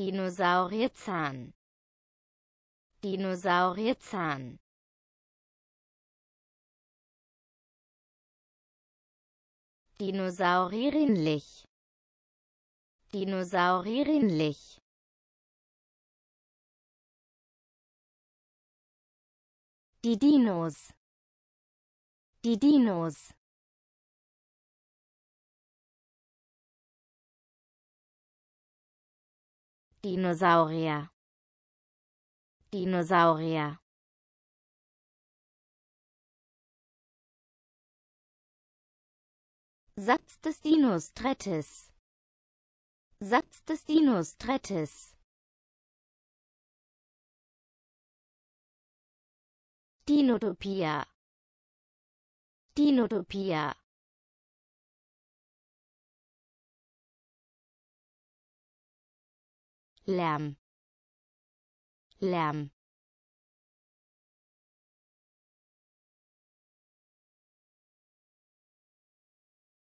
Dinosaurierzahn Dinosaurierzahn Dinosaurierinlich Dinosaurierinlich Die Dinos Die Dinos Dinosaurier Dinosaurier Satz des Dinos Tretes Satz des Dinos Tretes Dinotopia Dinotopia làm làm